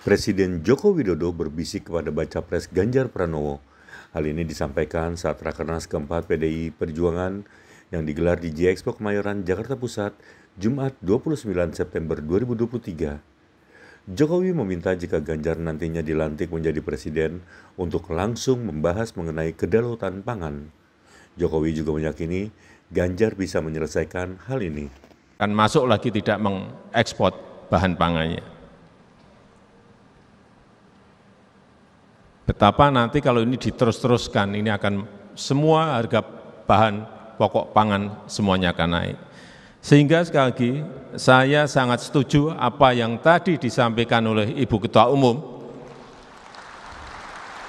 Presiden Joko Widodo berbisik kepada baca pres Ganjar Pranowo. Hal ini disampaikan saat Rakernas keempat PDI Perjuangan yang digelar di Gxpo Kemayoran, Jakarta Pusat, Jumat 29 September 2023. Jokowi meminta jika Ganjar nantinya dilantik menjadi presiden untuk langsung membahas mengenai kedaulatan pangan. Jokowi juga meyakini Ganjar bisa menyelesaikan hal ini. Kan masuk lagi tidak mengekspor bahan pangannya. betapa nanti kalau ini diterus-teruskan, ini akan semua harga bahan pokok pangan semuanya akan naik. Sehingga sekali lagi, saya sangat setuju apa yang tadi disampaikan oleh Ibu Ketua Umum,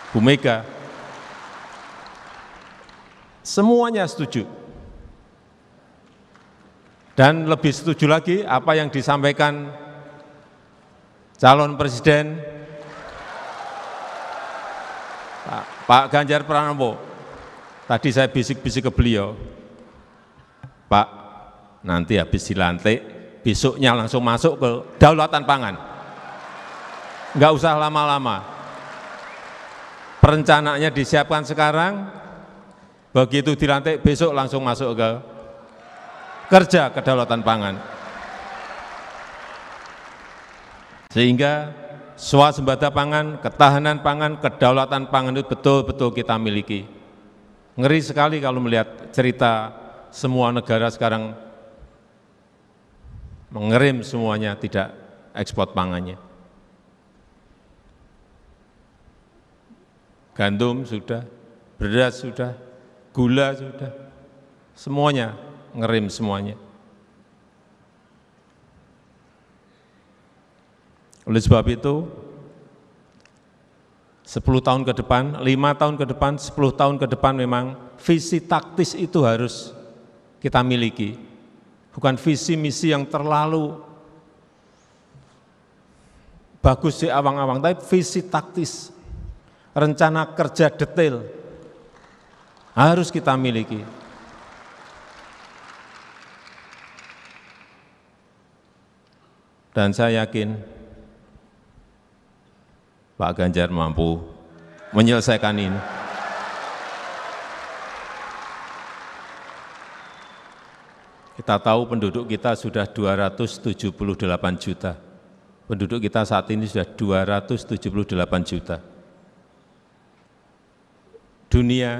Bu Mega. Semuanya setuju. Dan lebih setuju lagi apa yang disampaikan calon presiden Pak Ganjar Pranowo, tadi saya bisik-bisik ke beliau, Pak, nanti habis dilantik, besoknya langsung masuk ke daulatan pangan. Enggak usah lama-lama. Perencanaannya disiapkan sekarang, begitu dilantik besok langsung masuk ke kerja kedaulatan pangan. Sehingga swasembada pangan, ketahanan pangan, kedaulatan pangan itu betul-betul kita miliki. Ngeri sekali kalau melihat cerita semua negara sekarang mengerim semuanya tidak ekspor pangannya. Gandum sudah, beras sudah, gula sudah, semuanya ngerim semuanya. Oleh sebab itu, 10 tahun ke depan, 5 tahun ke depan, 10 tahun ke depan memang visi taktis itu harus kita miliki. Bukan visi misi yang terlalu bagus di awang-awang, tapi visi taktis, rencana kerja detail harus kita miliki. Dan saya yakin Pak Ganjar mampu menyelesaikan ini. Kita tahu penduduk kita sudah 278 juta. Penduduk kita saat ini sudah 278 juta. Dunia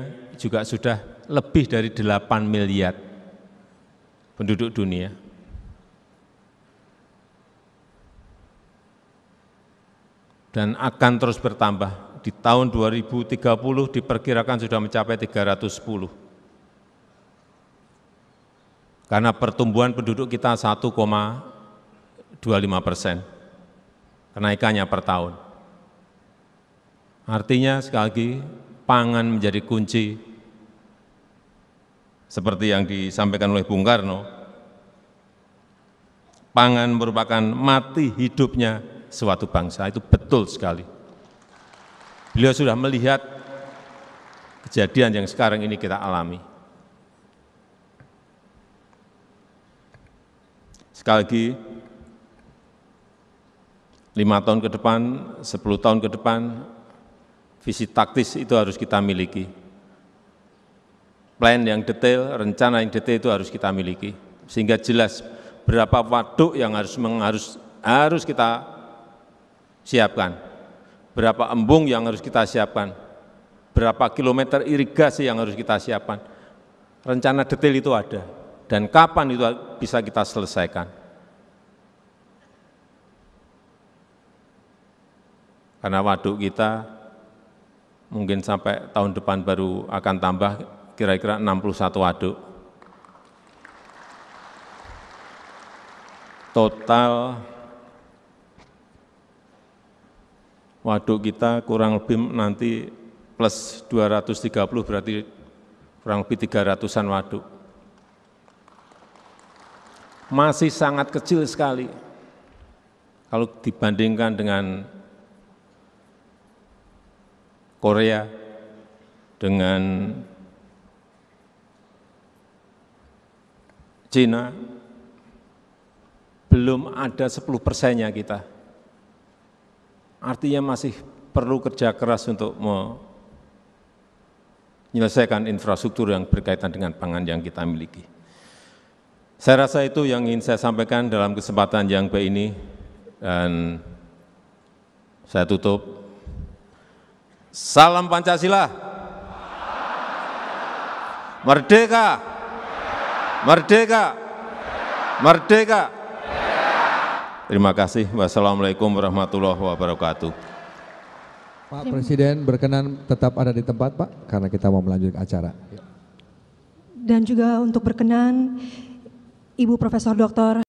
juga sudah lebih dari 8 miliar penduduk dunia. dan akan terus bertambah. Di tahun 2030 diperkirakan sudah mencapai 310. Karena pertumbuhan penduduk kita 1,25 persen, kenaikannya per tahun. Artinya sekali lagi pangan menjadi kunci seperti yang disampaikan oleh Bung Karno, pangan merupakan mati hidupnya suatu bangsa itu betul sekali. Beliau sudah melihat kejadian yang sekarang ini kita alami. Sekali lagi, lima tahun ke depan, sepuluh tahun ke depan, visi taktis itu harus kita miliki. Plan yang detail, rencana yang detail itu harus kita miliki. Sehingga jelas berapa waduk yang harus, harus, harus kita siapkan, berapa embung yang harus kita siapkan, berapa kilometer irigasi yang harus kita siapkan. Rencana detail itu ada, dan kapan itu bisa kita selesaikan. Karena waduk kita mungkin sampai tahun depan baru akan tambah kira-kira 61 waduk. Total waduk kita kurang lebih nanti plus 230 berarti kurang lebih 300-an waduk. Masih sangat kecil sekali kalau dibandingkan dengan Korea, dengan Cina, belum ada 10 persennya kita artinya masih perlu kerja keras untuk menyelesaikan infrastruktur yang berkaitan dengan pangan yang kita miliki. Saya rasa itu yang ingin saya sampaikan dalam kesempatan yang baik ini dan saya tutup. Salam Pancasila. Merdeka. Merdeka. Merdeka. Merdeka. Terima kasih. Wassalamualaikum warahmatullahi wabarakatuh. Pak Presiden berkenan tetap ada di tempat Pak karena kita mau melanjutkan acara. Dan juga untuk berkenan Ibu Profesor Dr.